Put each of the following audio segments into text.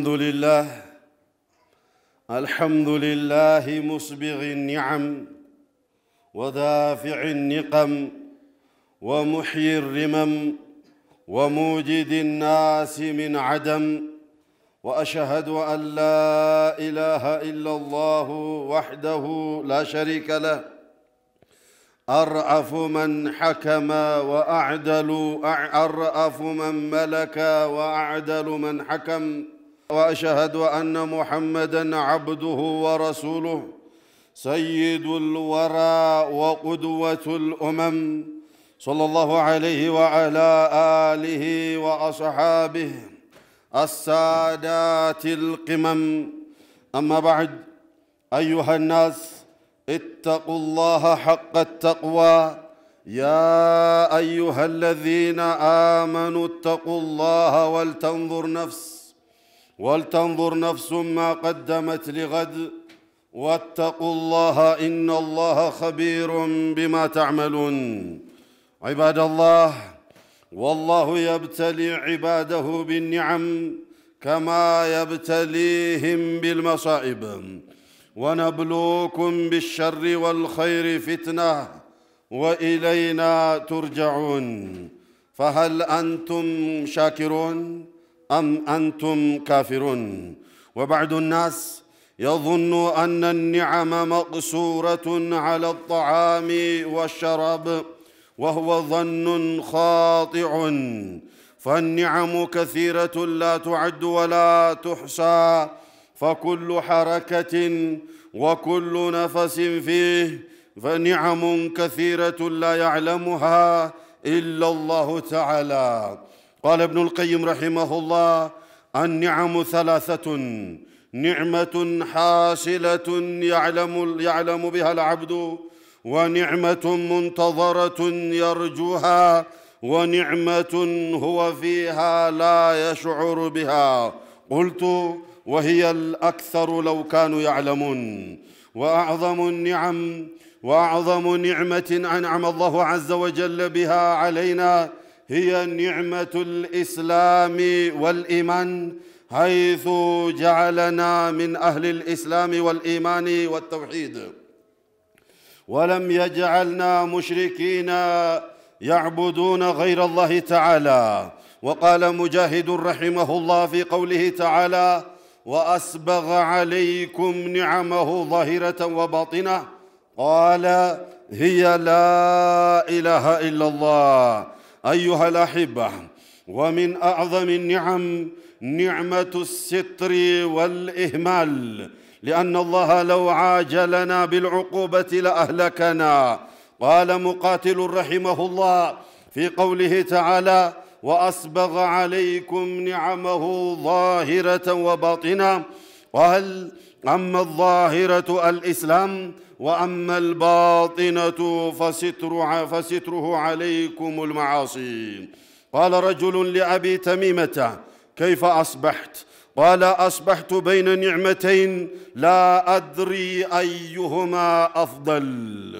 الحمد لله الحمد لله مسبغ النعم ودافع النقم ومحيي الرمم وموجد الناس من عدم واشهد ان لا اله الا الله وحده لا شريك له ارأف من حكم واعدل ارأف من ملك واعدل من حكم واشهد ان محمدا عبده ورسوله سيد الورى وقدوه الامم صلى الله عليه وعلى اله واصحابه السادات القمم اما بعد ايها الناس اتقوا الله حق التقوى يا ايها الذين امنوا اتقوا الله ولتنظر نفس ولتنظر نفس ما قدمت لغد واتقوا الله ان الله خبير بما تعملون عباد الله والله يبتلي عباده بالنعم كما يبتليهم بالمصائب ونبلوكم بالشر والخير فتنه والينا ترجعون فهل انتم شاكرون أم أنتم كافرون وبعض الناس يظن أن النعم مقصورة على الطعام والشراب وهو ظن خاطع فالنعم كثيرة لا تعد ولا تحصى فكل حركة وكل نفس فيه فنعم كثيرة لا يعلمها إلا الله تعالى قال ابن القيم رحمه الله النعم ثلاثة نعمة حاصلة يعلم يعلم بها العبد ونعمة منتظرة يرجوها ونعمة هو فيها لا يشعر بها قلت وهي الأكثر لو كانوا يعلمون وأعظم النعم وأعظم نعمة أنعم الله عز وجل بها علينا هي نعمة الإسلام والإيمان حيث جعلنا من أهل الإسلام والإيمان والتوحيد ولم يجعلنا مشركين يعبدون غير الله تعالى وقال مجاهد رحمه الله في قوله تعالى وأسبغ عليكم نعمه ظاهرة وباطنة قال هي لا إله إلا الله أيها الأحبة ومن أعظم النعم نعمة الستر والإهمال لأن الله لو عاجلنا بالعقوبة لأهلكنا قال مقاتل رحمه الله في قوله تعالى وأسبغ عليكم نعمه ظاهرة وباطنة قال أما الظاهرة الإسلام وأما الباطنة فستر فستره عليكم المعاصي قال رجل لأبي تميمة كيف أصبحت قال أصبحت بين نعمتين لا أدري أيهما أفضل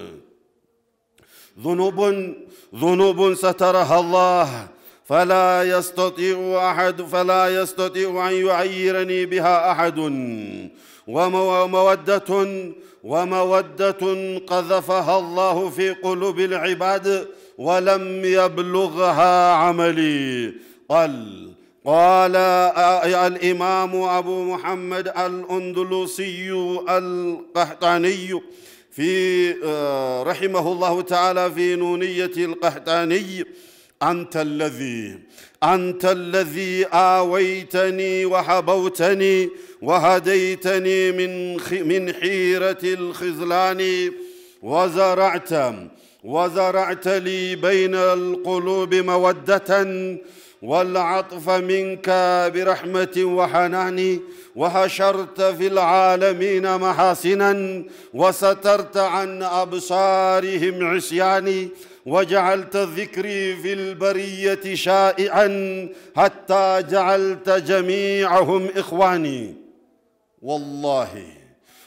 ذنوب ذنوب سترها الله فلا يستطيع أحد فلا يستطيع أن يعيرني بها أحد ومودة ومودة قذفها الله في قلوب العباد ولم يبلغها عملي قال قال آه، الإمام أبو محمد الأندلسي القحطاني في آه، رحمه الله تعالى في نونية القحطاني أنت الذي أنت الذي آويتني وحبوتني وهديتني من من حيرة الخذلان وزرعت وزرعت لي بين القلوب مودة والعطف منك برحمة وحنان وهشرت في العالمين محاسنا وسترت عن أبصارهم عصياني وجعلت ذكري في البريه شائعا حتى جعلت جميعهم اخواني والله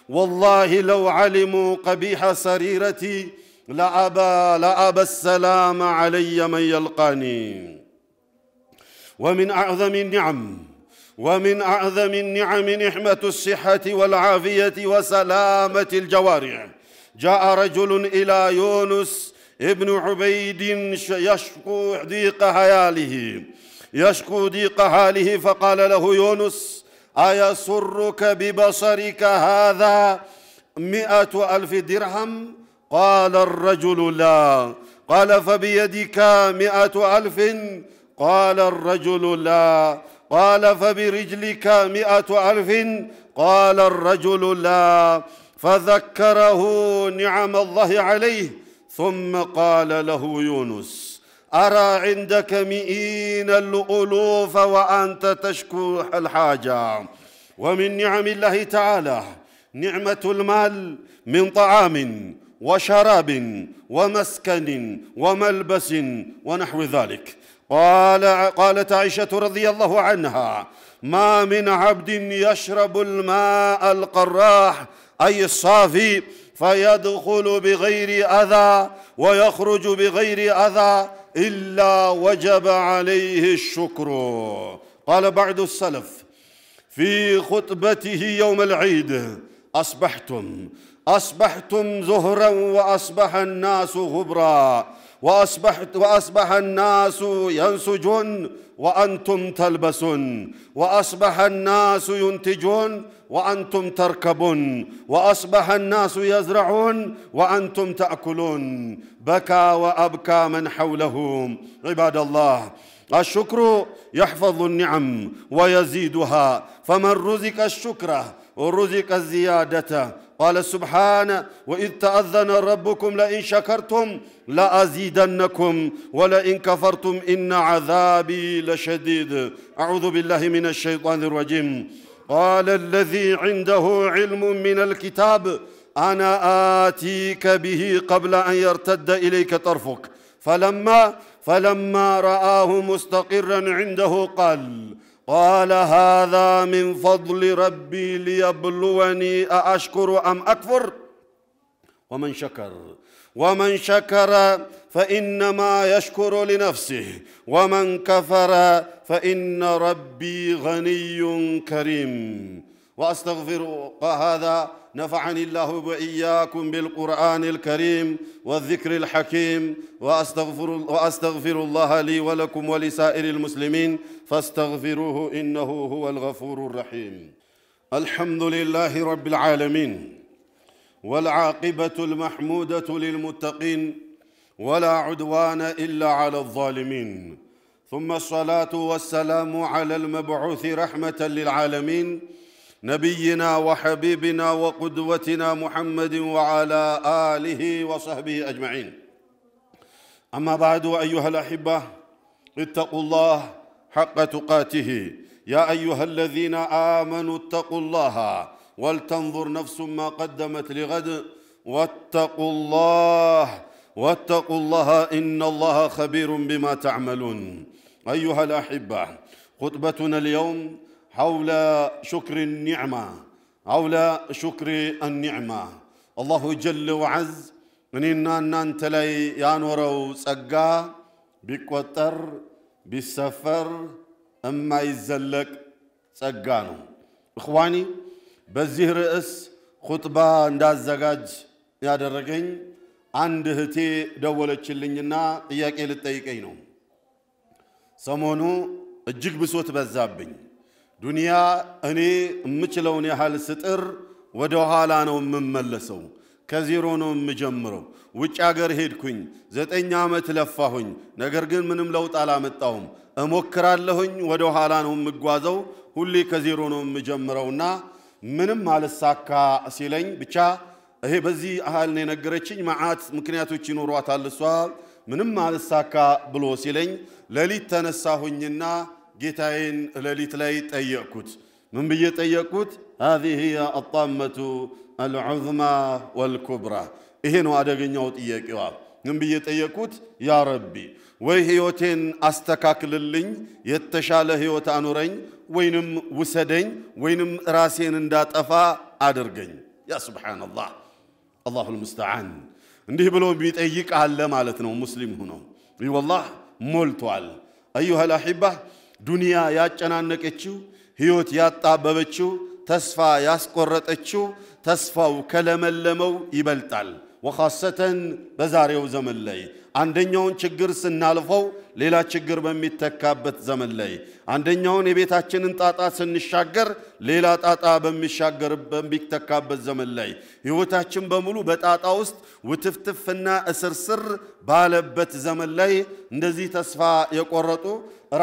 والله لو علموا قبيح سريرتي لأبى لأبى السلام علي من يلقاني ومن أعظم النعم ومن أعظم النعم نعمة الصحة والعافية وسلامة الجوارح جاء رجل إلى يونس ابن عبيد يشكو ضيق حياله يشكو ضيق حاله فقال له يونس أيسرك ببصرك هذا مئة ألف درهم قال الرجل لا قال فبيدك مئة ألف قال الرجل لا قال فبرجلك مئة ألف قال الرجل لا فذكره نعم الله عليه ثم قال له يونس أرى عندك مئين الألوف وأنت تشكو الحاجة ومن نعم الله تعالى نعمة المال من طعام وشراب ومسكن وملبس ونحو ذلك قال قالت عائشة رضي الله عنها ما من عبد يشرب الماء القراح أي الصافي فيدخل بغير أذى ويخرج بغير أذى إلا وجب عليه الشكر قال بعض السلف في خطبته يوم العيد أصبحتم أصبحتم زهرا وأصبح الناس غبرا وأصبحت وأصبح الناس ينسجون وأنتم تلبسون وأصبح الناس ينتجون وأنتم تركبون وأصبح الناس يزرعون وأنتم تأكلون بكى وأبكى من حوله عباد الله الشكر يحفظ النعم ويزيدها فمن رزق الشكر رزق الزيادة قال سبحانه وإذ تأذن ربكم لئن شكرتم لأزيدنكم ولئن كفرتم إن عذابي لشديد أعوذ بالله من الشيطان الرجيم قال الذي عنده علم من الكتاب أنا آتيك به قبل أن يرتد إليك طرفك فلما فلما رآه مستقرا عنده قال قال هذا من فضل ربي ليبلوني أأشكر أم أكفر ومن شكر ومن شكر فإنما يشكر لنفسه ومن كفر فإن ربي غني كريم وأستغفر هذا نفعني الله وإياكم بالقرآن الكريم والذكر الحكيم وأستغفر, وأستغفر الله لي ولكم ولسائر المسلمين فاستغفروه إنه هو الغفور الرحيم الحمد لله رب العالمين والعاقبة المحمودة للمتقين ولا عدوان إلا على الظالمين ثم الصلاة والسلام على المبعوث رحمة للعالمين نبينا وحبيبنا وقدوتنا محمد وعلى اله وصحبه اجمعين اما بعد ايها الاحبه اتقوا الله حق تقاته يا ايها الذين امنوا اتقوا الله ولتنظر نفس ما قدمت لغد واتقوا الله واتقوا الله ان الله خبير بما تعملون ايها الاحبه خطبتنا اليوم حول شكر النعمة حول شكر النعمة الله جل وعز እኔና እናንተ ላይ ያኖረው ጸጋ ቢቆጠር ቢሰፈር የማይዘለቅ ጸጋ ነው። እኽዋኒ በዚህ ርዕስ ኹጥባ እንዳዘጋጅ ያደረገኝ አንድ እህቴ ደወለችልኝና ጥያቄ ልጠይቀኝ ነው። ሰሞኑ እጅግ ብሶት በዛብኝ። ዱንያ እኔ የምችለውን ያህል ስጥር ወደ ኋላ ነው የምመለሰው። ከዜሮ ነው የምጀምረው። ውጭ አገር ሄድኩኝ፣ ዘጠኝ ዓመት ለፋሁኝ፣ ነገር ግን ምንም ለውጥ አላመጣሁም። እሞክራለሁኝ፣ ወደ ኋላ ነው የምጓዘው። ሁሌ ከዜሮ ነው የምጀምረውና ምንም አልሳካ ሲለኝ ብቻ ይሄ በዚህ አህል ነው የነገረችኝ። መዓት ምክንያቶች ይኖሯታል እሷ ምንም አልሳካ ብሎ ሲለኝ ሌሊት ተነሳሁኝና جيتاين لليت لي تيأكوت من بي تيأكوت هذه هي الطامة العظمى والكبرى إهنو أدغي نوت إيكيوا من بي تيأكوت يا ربي ويهيوتين أستكاك للين يتشال هيوت أنورين وينم وسدين وينم راسين اندات أفا أدرغين يا سبحان الله الله المستعان እንዲህ ብሎ ቢጠይቅ አለ ማለት ነው ሙስሊም ሆኖ ይወላህ ሞልቷል አዩሃ ላሒባህ ዱንያ ያጨናነቀችው፣ ህይወት ያጣበበችው፣ ተስፋ ያስቆረጠችው ተስፋው ከለመለመው ይበልጣል። ወኻሰተን በዛሬው ዘመን ላይ አንደኛውን ችግር ስናልፈው ሌላ ችግር በሚተካበት ዘመን ላይ አንደኛውን የቤታችንን ጣጣ ስንሻገር ሌላ ጣጣ በሚሻገር በሚተካበት ዘመን ላይ ሕይወታችን በሙሉ በጣጣ ውስጥ ውትፍትፍና እስርስር ባለበት ዘመን ላይ እንደዚህ ተስፋ የቆረጡ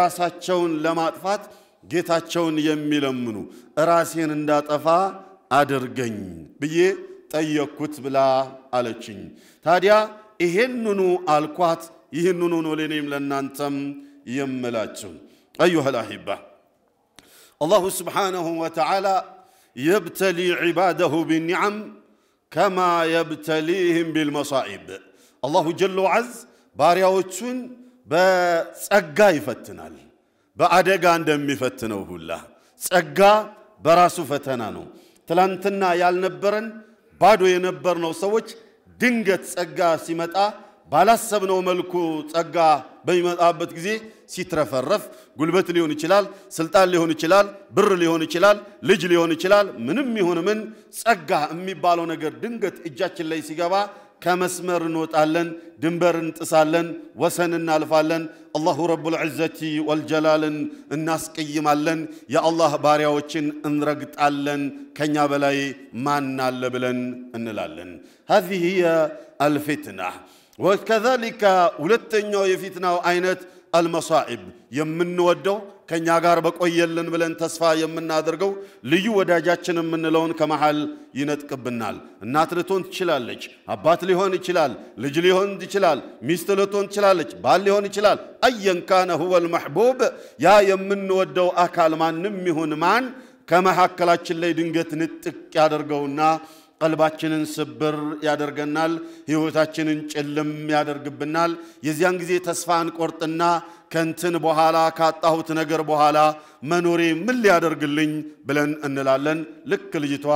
ራሳቸውን ለማጥፋት ጌታቸውን የሚለምኑ ራሴን እንዳጠፋ አድርገኝ ብዬ ጠየቅኩት ብላ አለችኝ። ታዲያ ይሄንኑ አልኳት። ይህንኑ ነው ለእኔም ለእናንተም የምላችሁ። أيها الأحبة الله سبحانه وتعالى يبتلي عباده بالنعم كما يبتليهم بالمصائب الله جل وعز باريوتشن بسقا يفتنال بأدقا عندما يفتنوه الله سقا براسو فتنانو تلانتنا يالنبرن ባዶ የነበርነው ሰዎች ድንገት ጸጋ ሲመጣ ባላሰብነው መልኩ ጸጋ በሚመጣበት ጊዜ ሲትረፈረፍ ጉልበት ሊሆን ይችላል፣ ስልጣን ሊሆን ይችላል፣ ብር ሊሆን ይችላል፣ ልጅ ሊሆን ይችላል። ምንም ይሁን ምን ጸጋ የሚባለው ነገር ድንገት እጃችን ላይ ሲገባ ከመስመር እንወጣለን፣ ድንበር እንጥሳለን፣ ወሰን እናልፋለን፣ አላሁ ረቡል ዐዘቲ ወልጀላልን እናስቀይማለን፣ የአላህ ባሪያዎችን እንረግጣለን፣ ከኛ በላይ ማን አለ ብለን እንላለን። ሀዚህ ሂየ አልፊትና ወከዛሊካ ሁለተኛው የፊትናው አይነት አልመሳኢብ የምንወደው ከእኛ ጋር በቆየልን ብለን ተስፋ የምናደርገው ልዩ ወዳጃችን የምንለውን ከመሃል ይነጥቅብናል። እናት ልትሆን ትችላለች፣ አባት ሊሆን ይችላል፣ ልጅ ሊሆን ይችላል፣ ሚስት ልትሆን ትችላለች፣ ባል ሊሆን ይችላል። አየን ካነ ሁወል መሕቡብ ያ የምንወደው አካል ማንም ይሁን ማን ከመካከላችን ላይ ድንገት ንጥቅ ያደርገውና ቀልባችንን ስብር ያደርገናል፣ ሕይወታችንን ጭልም ያደርግብናል። የዚያን ጊዜ ተስፋ እንቆርጥና ከንትን በኋላ ካጣሁት ነገር በኋላ መኖሬ ምን ሊያደርግልኝ ብለን እንላለን። ልክ ልጅቷ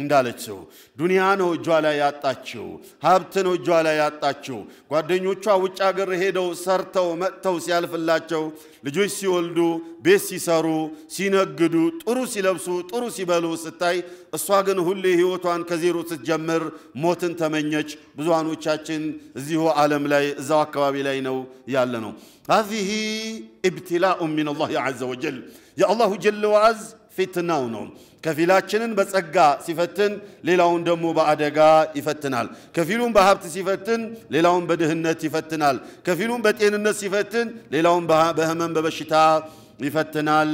እንዳለችው ዱንያ ነው እጇ ላይ ያጣችው፣ ሀብት ነው እጇ ላይ ያጣችው። ጓደኞቿ ውጭ አገር ሄደው ሰርተው መጥተው ሲያልፍላቸው፣ ልጆች ሲወልዱ፣ ቤት ሲሰሩ፣ ሲነግዱ፣ ጥሩ ሲለብሱ፣ ጥሩ ሲበሉ ስታይ፣ እሷ ግን ሁሌ ህይወቷን ከዜሮ ስትጀምር ሞትን ተመኘች። ብዙሃኖቻችን እዚሁ ዓለም ላይ እዛው አካባቢ ላይ ነው ያለ ነው። ሀዚህ ኢብትላኡ ሚን አላህ ዘ ወጀል የአላሁ ጀለ ዋዝ فتنة ونوم كفيلاتشنن بتصقى سيفتن ليلاون دمو بعدقا يفتنال كفيلون بهابت سيفتن ليلاون بدهنة يفتنال كفيلون بتئننة سيفتن ليلاون بهمم ببشتا يفتنال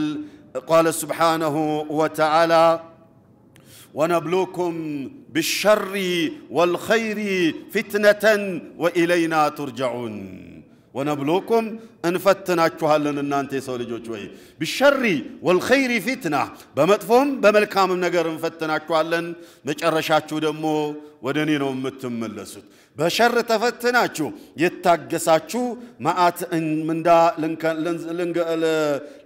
قال سبحانه وتعالى ونبلوكم بالشر والخير فتنة وإلينا ترجعون ونبلوكم انفتنا اتشوهالن ان انت يسول جوشوي بالشر والخير فتنة بمطفهم بملكام نقر انفتنا اتشوهالن مش ارشاتشو دمو ودنينو متم اللسود بشر تفتنا اتشو يتاقساتشو ما ات ان من دا لنك لنك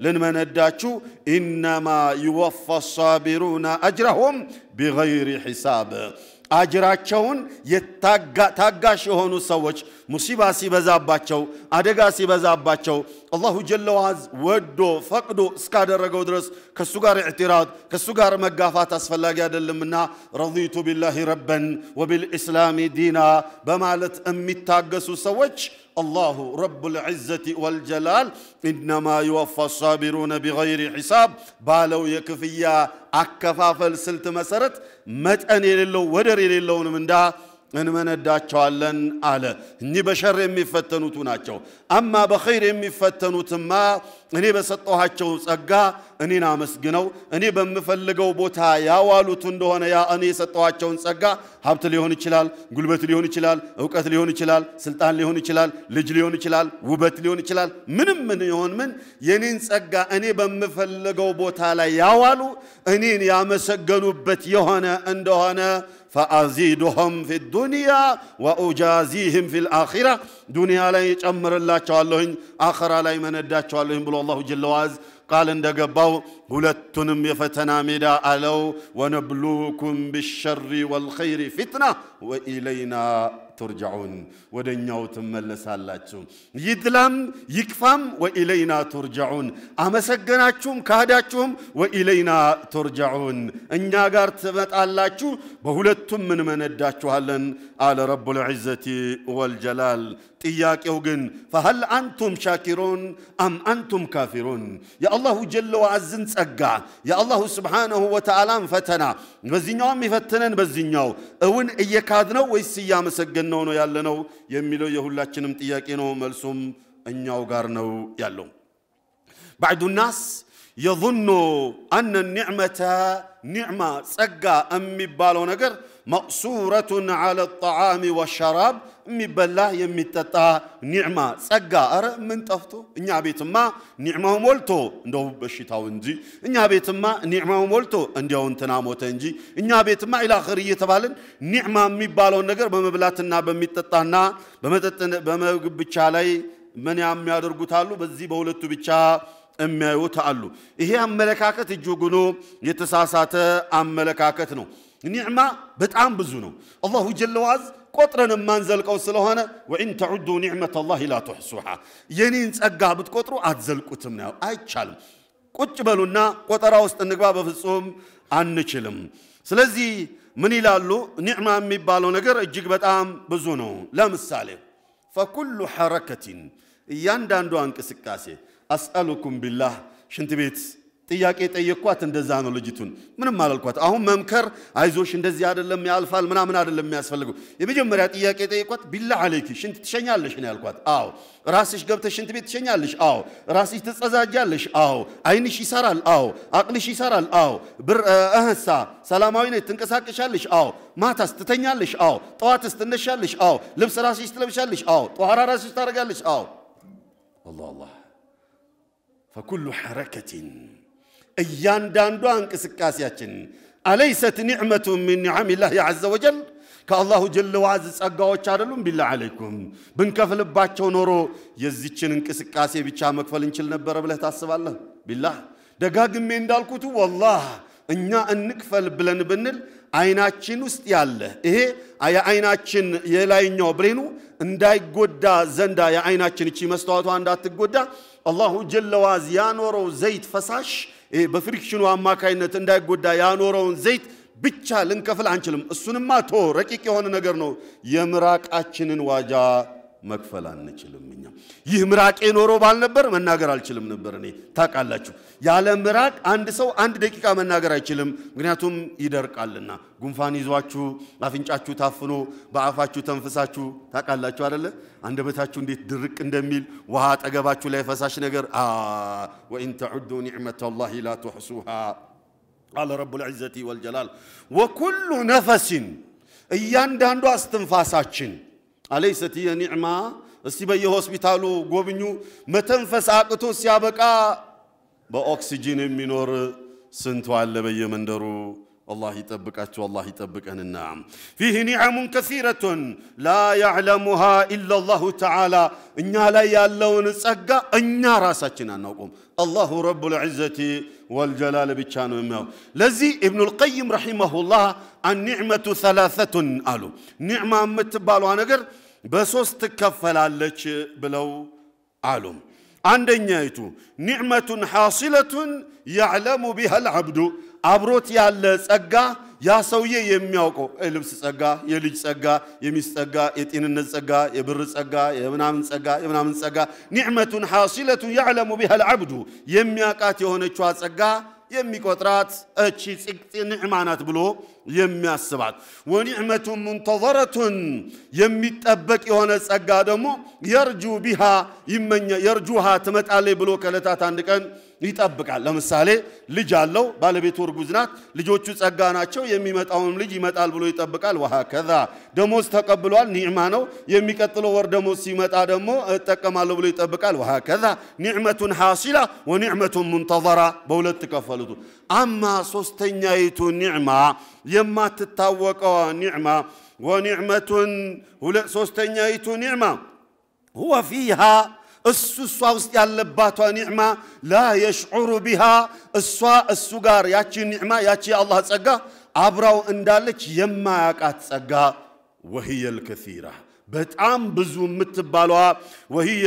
لنمن اداتشو انما يوفى الصابرون اجرهم بغير حسابه አጅራቸውን ታጋሽ የሆኑ ሰዎች ሙሲባ ሲበዛባቸው፣ አደጋ ሲበዛባቸው አላሁ ጀለ ዋዝ ወዶ ፈቅዶ እስካደረገው ድረስ ከእሱ ጋር እዕትራት ከእሱ ጋር መጋፋት አስፈላጊ አይደለምና ረዲቱ ቢላሂ ረበን ወቢልኢስላሚ ዲና በማለት የሚታገሱ ሰዎች الله رب العزة والجلال إنما يوفى الصابرون بغير حساب بالو يكفيا أكفاف السلت مسرت متأني للو ودري للو من دا እንመነዳቸዋለን አለ። እኚህ በሸር የሚፈተኑቱ ናቸው። አማ በኸይር የሚፈተኑትማ እኔ በሰጠኋቸው ጸጋ እኔን አመስግነው እኔ በምፈልገው ቦታ ያዋሉት እንደሆነ ያ እኔ የሰጠኋቸውን ጸጋ ሀብት ሊሆን ይችላል፣ ጉልበት ሊሆን ይችላል፣ እውቀት ሊሆን ይችላል፣ ስልጣን ሊሆን ይችላል፣ ልጅ ሊሆን ይችላል፣ ውበት ሊሆን ይችላል፣ ምንም ምን ይሆን ምን የኔን ጸጋ እኔ በምፈልገው ቦታ ላይ ያዋሉ እኔን ያመሰገኑበት የሆነ እንደሆነ فأزيدهم في الدنيا وأجازيهم في الآخرة دنيا لا يجمر الله تعالى آخرة لا يمن تعالى بل الله جل وعز قال እንደገባው ሁለቱንም يفتنا ሜዳ ألو ونبلوكم بالشر والخير فتنه وإلينا ቱርጃዑን፣ ወደ እኛው ትመለሳላችሁ። ይድላም ይክፋም ወኢለይና ቱርጃዑን። አመሰገናችሁም ካህዳችሁም ወኢለይና ቱርጃዑን፣ እኛ ጋር ትመጣላችሁ፣ በሁለቱም እንመነዳችኋለን አለ ረቡል ዒዘቲ ወልጀላል። ጥያቄው ግን ፈሀል አንቱም ሻኪሩን አም አንቱም ካፊሩን የአላሁ ጀለ ወዓዝን ጸጋ የአላሁ ስብሓነሁ ወተዓላን ፈተና በዚህኛው የሚፈትነን በዚህኛው እውን እየካድ ነው ወይስ እያመሰገንነው ነው ያለ ነው የሚለው የሁላችንም ጥያቄ ነው። መልሱም እኛው ጋር ነው ያለው። ባዕዱ ናስ የظኑ አነ ኒዕመተ ኒዕማ ጸጋ የሚባለው ነገር መቅሱረቱን ዐለ ጣዓሚ ወሸራብ የሚበላ የሚጠጣ ኒዕማ ጸጋ። አረ ምን ጠፍቶ እኛ ቤትማ ኒዕማው ሞልቶ እንደው በሽታው እንጂ እኛ ቤትማ ኒዕማው ሞልቶ እንዲያው እንትና ሞተ እንጂ እኛ ቤትማ ኢላኸር እየተባለን ኒዕማ የሚባለውን ነገር በመብላትና በሚጠጣና በመጠጥ በምግብ ብቻ ላይ ምን የሚያደርጉት በዚህ በሁለቱ ብቻ የሚያዩት አሉ። ይሄ አመለካከት እጅጉኑ የተሳሳተ አመለካከት ነው። ኒዕማ በጣም ብዙ ነው። አላሁ ጀለ ወዐዝ ቆጥረን የማንዘልቀው ስለሆነ ወኢን ተዑዱ ኒዕመት አላህ ላ ትሕሱሃ የኔን ጸጋ ብትቆጥሩ አትዘልቁትም ነው። አይቻልም። ቁጭ በሉና ቆጠራ ውስጥ እንግባ፣ በፍጹም አንችልም። ስለዚህ ምን ይላሉ? ኒዕማ የሚባለው ነገር እጅግ በጣም ብዙ ነው። ለምሳሌ ፈኩሉ ሐረከቲን እያንዳንዷ እንቅስቃሴ አስአሉኩም ቢላህ ሽንት ቤት ጥያቄ ጠየኳት። እንደዛ ነው ልጅቱን። ምንም አላልኳት። አሁን መምከር አይዞሽ፣ እንደዚህ አይደለም ያልፋል ምናምን አይደለም የሚያስፈልገው። የመጀመሪያ ጥያቄ ጠየቅኳት። ቢላ አለይኪ ሽንት ትሸኛለሽ ነው ያልኳት። አዎ። ራስሽ ገብተሽ ሽንት ቤት ትሸኛለሽ? አዎ። ራስሽ ትጸዛጃለሽ? አዎ። አይንሽ ይሰራል? አዎ። አቅልሽ ይሰራል? አዎ። ብር እህሳ ሰላማዊ ነች? ትንቀሳቀሻለሽ? አዎ። ማታስ ትተኛለሽ? አዎ። ጠዋትስ ትነሻለሽ? አዎ። ልብስ ራስሽ ትለብሻለሽ? አዎ። ጠኋራ ራስሽ ታደርጋለሽ? አዎ። አላህ አላህ ፈኩሉ ሐረከቲን እያንዳንዷ እንቅስቃሴያችን አለይሰት ኒዕመቱ ምን ኒዓም ላህ ዘ ወጀል ከአላሁ ጀለ ዋዝ ጸጋዎች አይደሉም? ቢላ አለይኩም ብንከፍልባቸው ኖሮ የዚችን እንቅስቃሴ ብቻ መክፈል እንችል ነበረ ብለህ ታስባለህ? ቢላህ ደጋግሜ እንዳልኩት ወላህ እኛ እንክፈል ብለን ብንል አይናችን ውስጥ ያለ ይሄ የአይናችን የላይኛው ብሬኑ እንዳይጎዳ ዘንዳ የአይናችን እቺ መስተዋቷ እንዳትጎዳ አላሁ ጀለዋዝ ያኖረው ዘይት ፈሳሽ በፍሪክሽኑ አማካይነት እንዳይጎዳ ያኖረውን ዘይት ብቻ ልንከፍል አንችልም። እሱንማ ቶ ረቂቅ የሆነ ነገር ነው። የምራቃችንን ዋጃ መክፈል አንችልም። እኛ ይህ ምራቄ ኖሮ ባልነበር መናገር አልችልም ነበር። እኔ ታውቃላችሁ፣ ያለ ምራቅ አንድ ሰው አንድ ደቂቃ መናገር አይችልም። ምክንያቱም ይደርቃልና፣ ጉንፋን ይዟችሁ አፍንጫችሁ ታፍኖ በአፋችሁ ተንፍሳችሁ ታውቃላችሁ አደለ? አንደበታችሁ እንዴት ድርቅ እንደሚል ውሃ አጠገባችሁ ላይ ፈሳሽ ነገር ወኢን ተዑዱ ኒዕመተላሂ ላ ትሕሱሃ ቃለ ረቡል ዒዘቲ ወልጀላል ወኩሉ ነፈሲን እያንዳንዱ አስትንፋሳችን أليست هي نعمة استبي هوسبيتالو غوبنيو متنفس አቅቶት ሲያበቃ በኦክሲጂን የሚኖር ስንቱ አለ በየመንደሩ الله يطبقك والله يطبقنا النعم فيه نعم كثيرة لا يعلمها إلا الله تعالى إن لا يالون سقى إن راساتنا نقوم الله رب العزة والجلال بتشانو ميو لذي ابن القيم رحمه الله النعمة ثلاثة قالوا نعمة متبالو قر بسوس تكفل على بلو عالم عند يتو نعمة حاصلة يعلم بها العبد أبروت يالس أجا ያ ሰውዬ የሚያውቀው ልብስ ጸጋ፣ የልጅ ጸጋ፣ የሚስት ጸጋ፣ የጤንነት ጸጋ፣ የብር ጸጋ፣ የምናምን ጸጋ፣ የምናምን ጸጋ ኒዕመቱን ሓሲለቱን ያዕለሙ ቢሃ ልዓብዱ የሚያውቃት የሆነችዋ ጸጋ የሚቆጥራት እቺ ጽቅጥ ኒዕማ ናት ብሎ የሚያስባት ወኒዕመቱ ሙንተዘረቱን የሚጠበቅ የሆነ ጸጋ ደግሞ የርጁ ቢሃ ይመኛ የርጁሃ ትመጣለይ ብሎ ከለታት አንድ ቀን ይጠብቃል። ለምሳሌ ልጅ አለው፣ ባለቤቱ እርጉዝ ናት፣ ልጆቹ ጸጋ ናቸው። የሚመጣውም ልጅ ይመጣል ብሎ ይጠብቃል። ከዛ ደሞዝ ተቀብሏል፣ ኒዕማ ነው። የሚቀጥለው ወር ደሞዝ ሲመጣ ደግሞ እጠቀማለሁ ብሎ ይጠብቃል። ከዛ ኒዕመቱን ሐሲላ ወኒዕመቱን ሙንተዘራ በሁለት ከፈሉት። አማ ሶስተኛይቱ ኒዕማ የማትታወቀዋ ኒዕማ ወኒዕመቱን ሶስተኛይቱ ኒዕማ ሁወ ፊሃ እሱ እሷ ውስጥ ያለባቷ ኒዕማ ላ የሽዑሩ ቢሃ እሷ እሱ ጋር ያቺ ኒዕማ ያቺ የአላህ ጸጋ አብራው እንዳለች የማያቃት ጸጋ ወህየ አልከሲራ በጣም ብዙ የምትባሏ ወህየ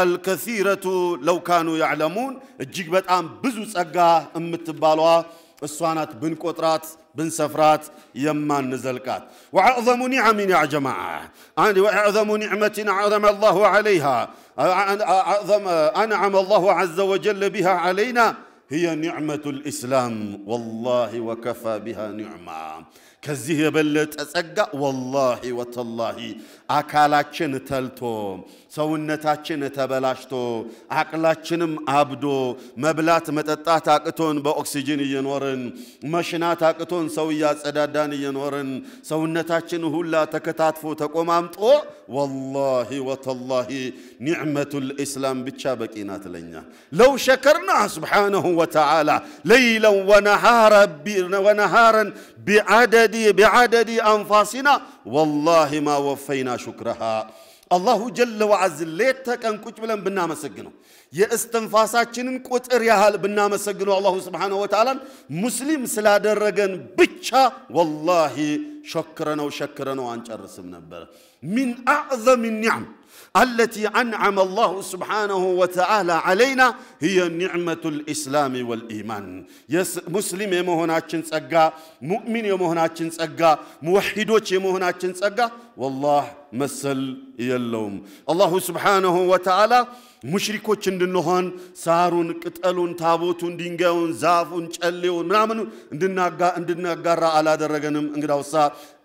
አልከሲረቱ ለው ካኑ ያዕለሙን እጅግ በጣም ብዙ ጸጋ የምትባሏ እሷ ናት ብንቆጥራት ብንሰፍራት የማንዘልቃት ወአዕዘሙ ኒዓሚን ያ ጀማዓ ወአዕዘሙ ኒዕመትን አዕዘመ አላሁ ዓለይሃ أعظم أنعم الله عز وجل بها علينا هي نعمة الإسلام والله وكفى بها نعمة ከዚህ የበለጠ ጸጋ ወላሂ ወተላሂ አካላችን ተልቶ ሰውነታችን ተበላሽቶ አቅላችንም አብዶ መብላት መጠጣት አቅቶን በኦክሲጅን እየኖርን መሽናት አቅቶን ሰው እያጸዳዳን እየኖርን ሰውነታችን ሁላ ተከታትፎ ተቆማምጦ ወላሂ ወተላሂ ኒዕመቱ ልእስላም ብቻ በቂ ናት ለኛ ለው ሸከርና ስብሓነሁ ወተዓላ ለይለን ወነሃረን ቢዓደድ بعدد بعدد أنفاسنا والله ما وفينا شكرها الله جل وعز ليتك أن كنت بلن بنا مسجنه يا استنفاسات شنن كوت اريهال بنا مسجنه الله سبحانه وتعالى مسلم سلا درقن بيتشا والله شكرنا وشكرنا وانشار رسمنا من أعظم النعم التي أنعم الله سبحانه وتعالى علينا هي نعمة الإسلام والإيمان يس مسلم تشنس أقا مؤمن أقا سقا يمهنا تشنس أقا والله مسل يلوم الله سبحانه وتعالى ሙሽሪኮች እንድንሆን ሳሩን፣ ቅጠሉን፣ ታቦቱን፣ ድንጋዩን፣ ዛፉን፣ ጨሌውን ምናምን እንድናጋራ አላደረገንም። እንግዳውሳ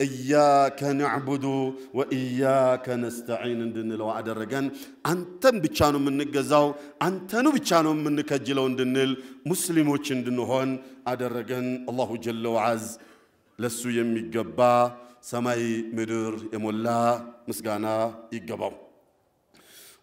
እያከ ንዕቡዱ ወእያከ ነስተዒን እንድንለው አደረገን። አንተን ብቻ ነው የምንገዛው፣ አንተኑ ብቻ ነው የምንከጅለው እንድንል ሙስሊሞች እንድንሆን አደረገን። አላሁ ጀለ ወዓዝ ለሱ የሚገባ ሰማይ ምድር የሞላ ምስጋና ይገባው።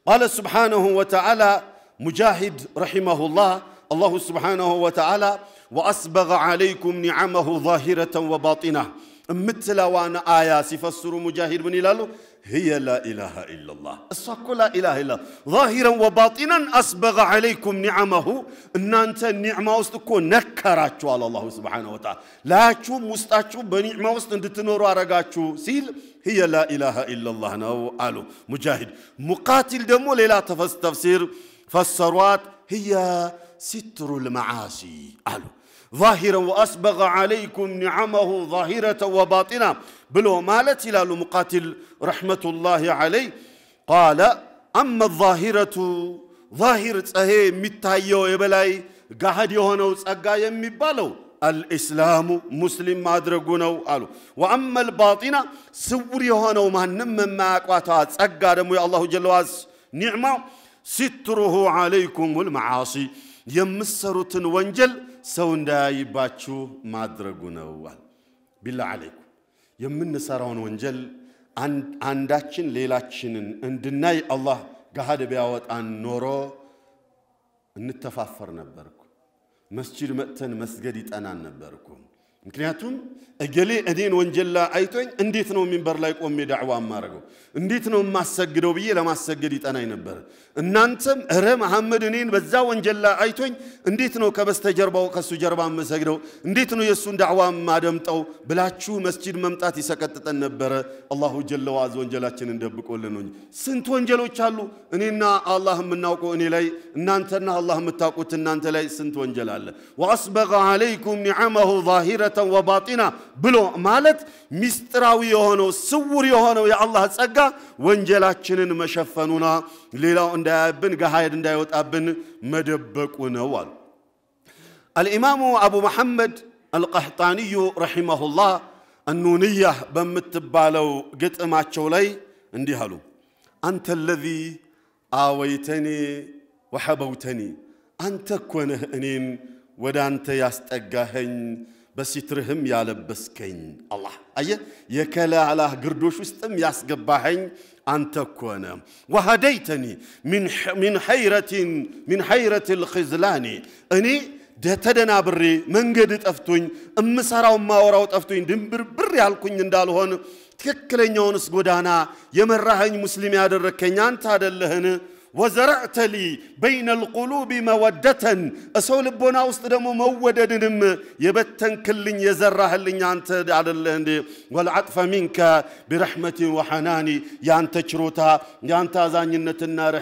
قال سبحانه وتعالى مجاهد رحمه الله الله سبحانه وتعالى وأسبغ عليكم نعمه ظاهرة وباطنة مثل وانا آية سفسر مجاهد من إلاله هي لا إله إلا الله الصق لا إله إلا ظاهرا وباطنا أسبغ عليكم نعمه إن أنت النعمة وستكو نكرات على الله سبحانه وتعالى لا تشو مستاتشو بنعمة وستن أنت تنورو سيل هي لا إله إلا الله نو قالوا مجاهد مقاتل دمو ليلة تفس تفسير فسروات هي ستر المعاصي قالوا ظاهرا وأسبغ عليكم نعمه ظاهرة وباطنة بلو مالت إلى مقاتل رحمة الله عليه قال أما الظاهرة ظاهرة أهي متايو إبلاي قهد يهونو سأقا يمي بالو الإسلام مسلم ما درقونو قالو وأما الباطنة سور يهونو ما نمم ما أقواتات سأقايا يا الله جل وعز نعمة ستره عليكم المعاصي يمسرتن وانجل سوندا يباتشو ما درقونو بالله عليكم የምንሰራውን ወንጀል አንዳችን ሌላችንን እንድናይ አላህ ገሃድ ቢያወጣን ኖሮ እንተፋፈር ነበርኩ። መስጂድ መጥተን መስገድ ይጠናን ነበርኩ። ምክንያቱም እገሌ እኔን ወንጀላ አይቶኝ እንዴት ነው ሚንበር ላይ ቆሜ ዳዕዋ የማደርገው? እንዴት ነው የማሰግደው ብዬ ለማሰገድ ይጠናኝ ነበር። እናንተም እረ መሐመድ እኔን በዛ ወንጀላ አይቶኝ እንዴት ነው ከበስተጀርባው ከሱ ጀርባ የምሰግደው? እንዴት ነው የእሱን ዳዕዋ የማደምጠው ብላችሁ መስጂድ መምጣት ይሰቀጥጠን ነበረ። አላሁ ጀለ ዋዝ ወንጀላችን እንደብቆልን ነው። ስንት ወንጀሎች አሉ እኔና አላህ የምናውቀው እኔ ላይ፣ እናንተና አላህ የምታውቁት እናንተ ላይ ስንት ወንጀል አለ። ወአስበቀ አለይኩም ኒዓመሁ ዛሂረ ዛሂረተን ወባጢና ብሎ ማለት ሚስጥራዊ የሆነው ስውር የሆነው የአላህ ጸጋ ወንጀላችንን መሸፈኑና ሌላው እንዳያብን ገሃድ እንዳይወጣብን መደበቁ ነው አሉ። አልኢማሙ አቡ መሐመድ አልቀህጣንዩ ረሒመሁላህ አኑንያ በምትባለው ግጥማቸው ላይ እንዲህ አሉ። አንተ ለዚ አወይተኒ ወሐበውተኒ፣ አንተ እኮ ነህ እኔን ወደ አንተ ያስጠጋኸኝ በሲትርህም ያለበስከኝ አላህ አየ የከላላህ ግርዶሽ ውስጥም ያስገባኸኝ አንተ እኮ ነህ ወሀደይተኒ ሚን ሐይረት ልክዝላኒ እኔ ተደናብሬ መንገድ ጠፍቶኝ እምሰራው ማወራው ጠፍቶኝ ድንብርብር ያልኩኝ እንዳልሆን ትክክለኛውንስ ጎዳና የመራኸኝ ሙስሊም ያደረከኝ አንተ አደለህን وزرعت لي بين القلوب مودة أسول بنا أستدمو مودة دنم يبتن كل يزرها اللي أنت على اللي والعطف منك برحمة وحناني يا أنت شروتا يا أنت أزاني النار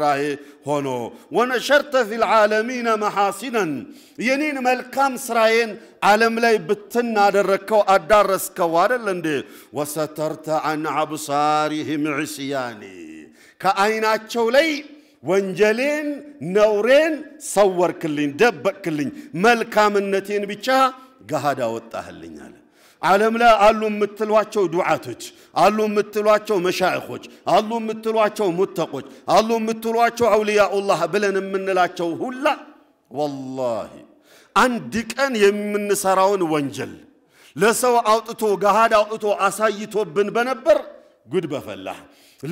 راهي هونو ونشرت في العالمين محاسنا ينين ملكام سراين عالم لي بتن على الركو أدار وسترت عن أبصارهم عصياني ከዓይናቸው ላይ ወንጀሌን፣ ነውሬን ሰወርክልኝ፣ ደበቅክልኝ፣ መልካምነቴን ብቻ ገሃድ አወጣህልኝ አለ። ዓለም ላይ አሉ የምትሏቸው ዱዓቶች፣ አሉ የምትሏቸው መሻይኾች፣ አሉ የምትሏቸው ሙተቆች፣ አሉ የምትሏቸው አውልያኡላህ ብለን የምንላቸው ሁላ ወላሂ አንድ ቀን የምንሰራውን ወንጀል ለሰው አውጥቶ ገሃድ አውጥቶ አሳይቶብን በነበር ጉድ በፈላህ።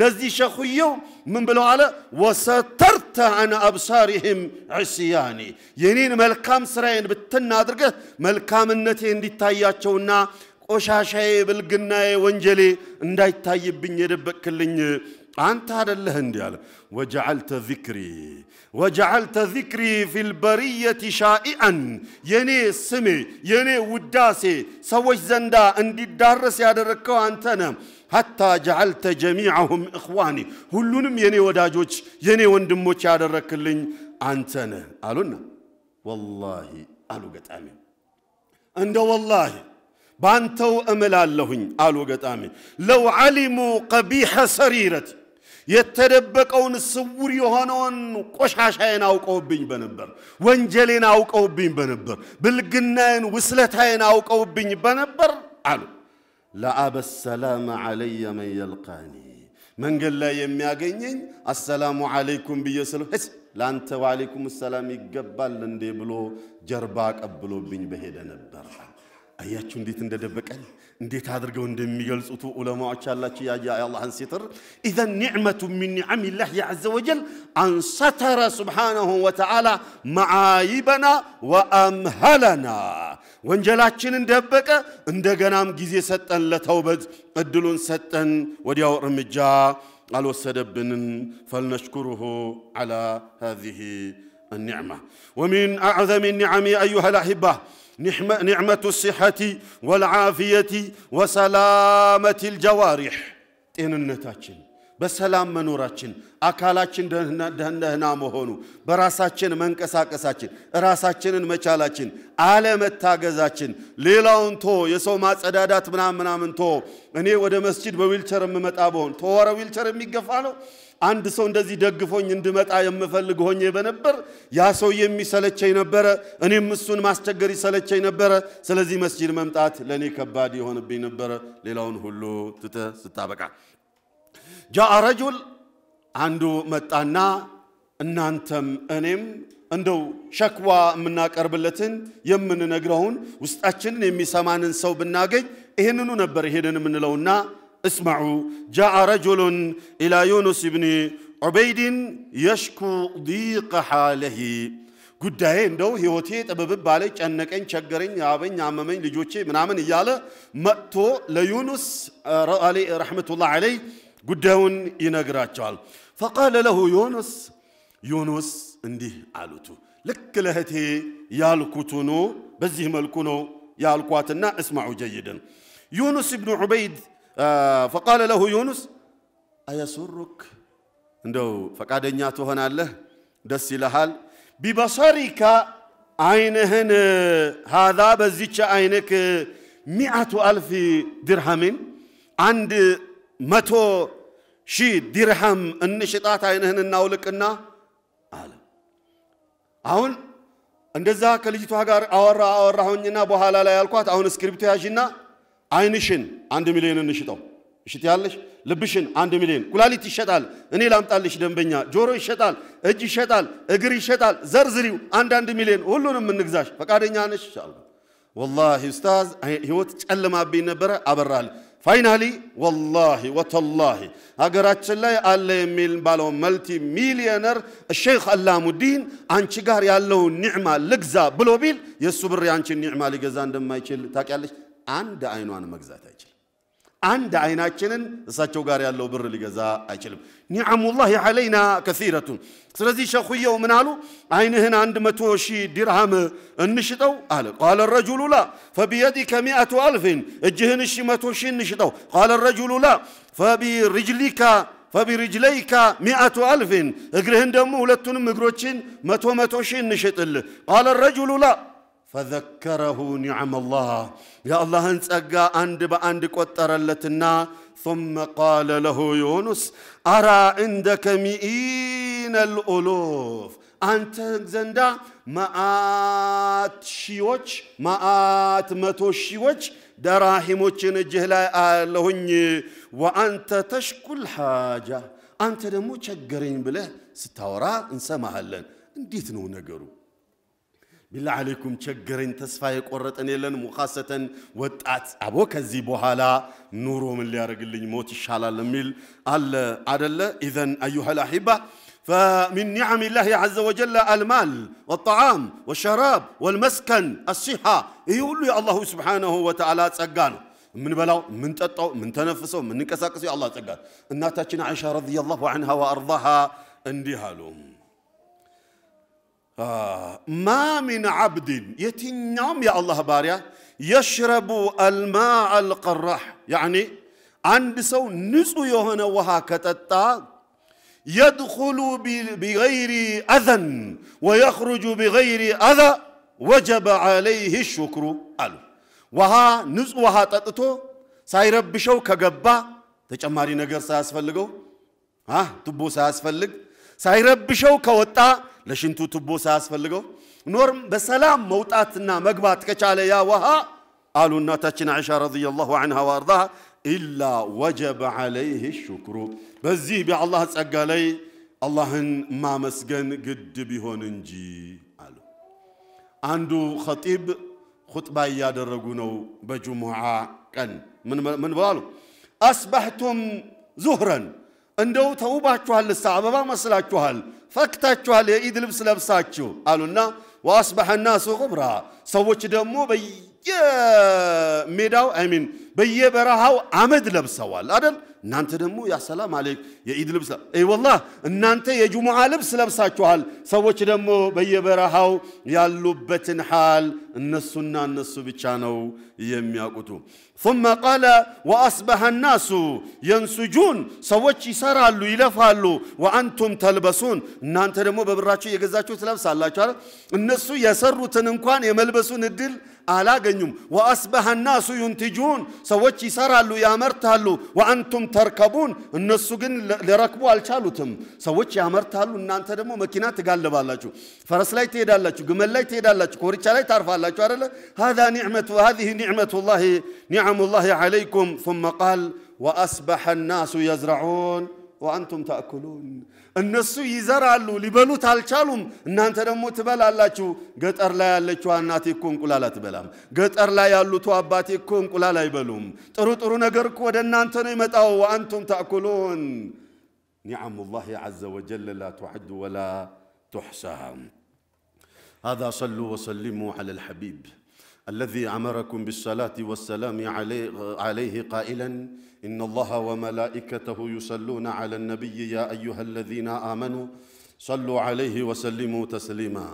لذي شخيو من بلو على وسترت عن أبصارهم عصياني يعني ملكام سرين بتنا درجة ملكام النتي عندي تاياتنا وشاشاي بالقناي وانجلي عندي تايب بني ربك كلني أنت هذا اللهن ديال وجعلت ذكري وجعلت ذكري في البرية شائئا يني سمي يني وداسي سويش زندا عندي دارس يا دركو أنتنم ሐታ ጀዓልተ ጀሚዐሁም እኽዋኒ ሁሉንም የኔ ወዳጆች የኔ ወንድሞች ያደረክልኝ አንተ ነህ አሉና ወላሂ አሉ ገጣሚ እንደ ወላሂ ባንተው እምላለሁኝ አሉ ገጣሚ ለው ዓሊሙ ቀቢሐ ሰሪረት የተደበቀውን ስውር የሆነውን ቆሻሻዬን አውቀውብኝ በነበር፣ ወንጀሌን አውቀውብኝ በነበር፣ ብልግናዬን፣ ውስለታዬን አውቀውብኝ በነበር አሉ ለአበ ሰላም ዓለየ መን የልቃኒ መንገድ ላይ የሚያገኘኝ አሰላሙ ዓለይኩም ብዬ ስለ ህስ ለአንተ ወዓለይኩም ሰላም ይገባል እንዴ ብሎ ጀርባ ቀብሎብኝ በሄደ ነበር። አያችሁ እንዴት እንደደበቀኝ እንዴት አድርገው እንደሚገልጹት ዑለማዎች ያላቸው ያያ የአላህን ሲትር ኢዘ ኒዕመቱ ሚን ኒዓሚ ላህ አዘ ወጀል አንሰተረ ስብሓነሁ ወተዓላ መዓይበና ወአምሃለና ወንጀላችንን ደበቀ፣ እንደገናም ጊዜ ሰጠን፣ ለተውበት እድሉን ሰጠን። ወዲያው እርምጃ አልወሰደብንም። ፈልነሽኩሩሁ ዓላ ሃዚህ النعمة ومن أعظم النعم أيها الأحبة نعمة, نعمة الصحة والعافية وسلامة الجوارح ጤንነታችን በሰላም መኖራችን አካላችን ደህና መሆኑ በራሳችን መንቀሳቀሳችን ራሳችንን መቻላችን አለመታገዛችን ሌላውን ቶ የሰው ማጸዳዳት ምናምን ምናምን ቶ እኔ ወደ መስጂድ በዊልቸር የምመጣ በሆን ቶ ዊልቸር የሚገፋ ነው አንድ ሰው እንደዚህ ደግፎኝ እንድመጣ የምፈልግ ሆኜ በነበር ያ ሰው የሚሰለቸኝ ነበረ፣ እኔም እሱን ማስቸገር ይሰለቸኝ ነበረ። ስለዚህ መስጂድ መምጣት ለእኔ ከባድ የሆንብኝ ነበረ። ሌላውን ሁሉ ትተ ስታበቃ ጃአ ረጁል አንዱ መጣና እናንተም እኔም እንደው ሸክዋ የምናቀርብለትን የምንነግረውን ውስጣችንን የሚሰማንን ሰው ብናገኝ ይህንኑ ነበር ሄደን የምንለውና اسمعوا جاء رجل إلى يونس بن ዑበይድን የሽኩ ዲቀ ሓለሂ ጉዳዬ እንደው ህይወቴ ጥብብብ አለ፣ ጨነቀኝ፣ ቸገረኝ፣ አበኝ፣ አመመኝ፣ ልጆቼ ምናምን እያለ መጥቶ ለዩኑስ ረሕመቱላህ ዓለይ ጉዳዩን ይነግራቸዋል። ፈቃለ ለሁ ዩኑስ ዩኑስ እንዲህ አሉቱ ልክ ለእህቴ ያልኩት በዚህ መልኩ ነው ያልኳትና እስማዑ ጀይድን ዩኑስ ብኑ ዑበይድ ፈቃለ ለሁ ዩኑስ አየሱሩክ እንደው ፈቃደኛ ትሆናለህ፣ ደስ ይልሃል። ቢበሰሪካ አይንህን ሃዛ በዚች አይንክ ሚአቱ አልፍ ድርሃምን አንድ መቶ ሺህ ዲርሃም እንሽጣት አይንህን እናውልቅና አለ። አሁን እንደዛ ከልጅቷ ጋር አወራ አወራሁኝና በኋላ ላይ ያልኳት አሁን እስክሪብቶ ያዥና አይንሽን አንድ ሚሊዮን እንሽጠው። እሽት ያለሽ ልብሽን አንድ ሚሊዮን፣ ኩላሊት ይሸጣል፣ እኔ ላምጣልሽ ደንበኛ። ጆሮ ይሸጣል፣ እጅ ይሸጣል፣ እግር ይሸጣል። ዘርዝሪው አንዳንድ ሚሊዮን፣ ሁሉንም እንግዛሽ። ፈቃደኛ ነሽ? አሉ። ወላሂ ኡስታዝ ህይወት ጨልማብኝ ነበረ፣ አበራል። ፋይናሊ ወላሂ ወተላሂ ሀገራችን ላይ አለ የሚል ባለው መልቲ ሚሊዮነር ሼክ አላሙዲን አንቺ ጋር ያለውን ኒዕማ ልግዛ ብሎ ቢል የእሱ ብር የአንቺን ኒዕማ ሊገዛ እንደማይችል ታውቂያለሽ። አንድ አይኗን መግዛት አይችልም። አንድ አይናችንን እሳቸው ጋር ያለው ብር ሊገዛ አይችልም። ኒዓሙላሂ ዐለይና ከሲረቱን። ስለዚህ ሸኹየው ምን አሉ? አይንህን አንድ መቶ ሺህ ዲርሃም እንሽጠው አለ። ቃለ ረጁሉ ላ ፈቢየዲከ ሚአቱ አልፍን እጅህን እሺ መቶ ሺህ እንሽጠው። ቃለ ረጁሉ ላ ፈቢርጅሊካ ፈቢርጅለይካ ሚአቱ አልፍን እግርህን ደግሞ ሁለቱንም እግሮችን መቶ መቶ ሺህ እንሽጥል። ቃለ ረጁሉ ላ ፈዘከረሁ ኒዕመላህ የአላህን ጸጋ አንድ በአንድ ቆጠረለትና ثم قال له يونس أرى عندك مئين الألوف አንተ ዘንዳ መአት ሺዎች መአት መቶ ሺዎች ደራሂሞችን እጅህ ላይ አለሁኝ። ወአንተ ተሽኩል ሓጃ አንተ ደግሞ ቸገረኝ ብለህ ስታወራ እንሰማሃለን። እንዴት ነው ነገሩ? بالله عليكم تشجرين تسفاي قررت أن يلن مخاصة وتأت أبوك الزبوهلا من اللي أرجلين موت الشالة لميل على عدل إذا أيها الأحبة فمن نعم الله عز وجل المال والطعام والشراب والمسكن الصحة يقول يا الله سبحانه وتعالى تسقانه من بلاو من تطو من تنفسه من نكساكسه الله تسقانه الناتج عائشة رضي الله عنها وأرضاها انديها لهم آه. ما من عبد يتنعم يا الله باريا يشرب الماء القرح يعني عند سو نسو يهنا وها كتتا يدخل بغير أذى ويخرج بغير أذى وجب عليه الشكر ألو وها نسو وها تتتو سايرب بشو كجبا تجمعري نجر ساسفلقو ها تبو ساسفلق سايرب بشو كوتا ለሽንቱ ቱቦ ሳያስፈልገው ኖርም በሰላም መውጣትና መግባት ከቻለ ያ ውሃ አሉ እናታችን አይሻ ረዲየላሁ ዐንሃ ወአርዳሃ ኢላ ወጀበ ዐለይህ ሽኩሩ በዚህ በአላህ ጸጋ ላይ አላህን ማመስገን ግድ ቢሆን እንጂ አሉ። አንዱ ኸጢብ ኹጥባ እያደረጉ ነው በጅሙዓ ቀን ምን ብሎ አሉ አስበሕቱም ዙህረን እንደው ተውባችኋል፣ ልሳ አበባ መስላችኋል፣ ፈክታችኋል፣ የኢድ ልብስ ለብሳችሁ አሉና ወአስበሐ ናሱ ቁብራ ሰዎች ደግሞ በየሜዳው አይሚን በየበረሃው አመድ ለብሰዋል አደል። እናንተ ደግሞ ያሰላም ሰላም የኢድ ልብስ ወላህ እናንተ የጁሙዓ ልብስ ለብሳችኋል። ሰዎች ደግሞ በየበረሃው ያሉበትን ሓል እነሱና እነሱ ብቻ ነው የሚያውቁቱ። ثم قال وأصبح الناس ينسجون ሰዎች ይሰራሉ ይለፋሉ። ወአንቱም ተልበሱን እናንተ ደግሞ በብራችሁ የገዛችሁ ትለብሳላችሁ እነሱ የሰሩትን እንኳን የመልበሱን እድል አላገኙም። ወአስበሐ ናሱ ዩንትጁን ሰዎች ይሰራሉ ያመርታሉ። ወአንቱም ተርከቡን እነሱ ግን ሊረክቡ አልቻሉትም። ሰዎች ያመርታሉ፣ እናንተ ደግሞ መኪና ትጋልባላችሁ፣ ፈረስ ላይ ትሄዳላችሁ፣ ግመል ላይ ትሄዳላችሁ፣ ኮርቻ ላይ ታርፋላችሁ አይደለ? ሀዛ ኒዕመቱ ሀዚህ ኒዕመቱ ላሂ ኒዕሙ ላሂ ዓለይኩም ثم قال وأصبح الناس يزرعون وأنتم تأكلون እነሱ ይዘራሉ ሊበሉት አልቻሉም። እናንተ ደግሞ ትበላላችሁ። ገጠር ላይ ያለችው እናቴ እኮ እንቁላል አትበላም። ገጠር ላይ ያሉት አባቴ እኮ እንቁላል አይበሉም። ጥሩ ጥሩ ነገር እኮ ወደ እናንተ ነው ይመጣው። አንቱም ታእኩሉን نعم الله عز وجل لا تعد ولا تحصى هذا صلوا وسلموا على الحبيب الذي امركم بالصلاه والسلام عليه, عليه قائلا ان الله وملائكته يصلون على النبي يا ايها الذين امنوا صلوا عليه وسلموا تسليما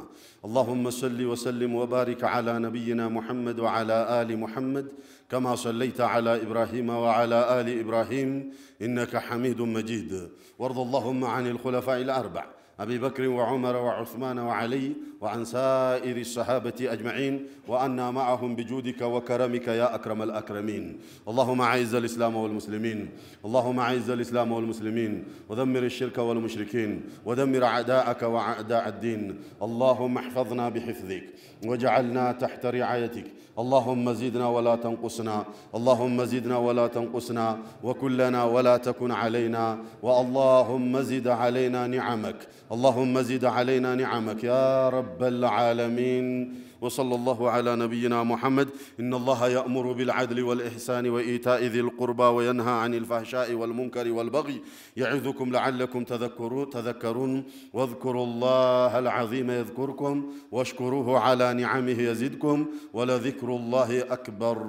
اللهم صل وسلم وبارك على نبينا محمد وعلى ال محمد كما صليت على ابراهيم وعلى ال ابراهيم انك حميد مجيد وارض اللهم عن الخلفاء الاربعه أبي بكر وعمر وعثمان وعلي وعن سائر الصحابة أجمعين وأنا معهم بجودك وكرمك يا أكرم الأكرمين اللهم أعز الإسلام والمسلمين اللهم أعز الإسلام والمسلمين ودمر الشرك والمشركين ودمر أعداءك وأعداء الدين اللهم احفظنا بحفظك واجعلنا تحت رعايتك اللهم زدنا ولا تنقصنا اللهم زدنا ولا تنقصنا وكلنا ولا تكن علينا واللهم زد علينا نعمك اللهم زد علينا نعمك يا رب العالمين وصلى الله على نبينا محمد إن الله يأمر بالعدل والإحسان وإيتاء ذي القربى وينهى عن الفحشاء والمنكر والبغي يعظكم لعلكم تذكرون, تذكرون واذكروا الله العظيم يذكركم واشكروه على نعمه يزدكم ولذكر الله أكبر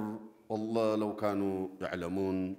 والله لو كانوا يعلمون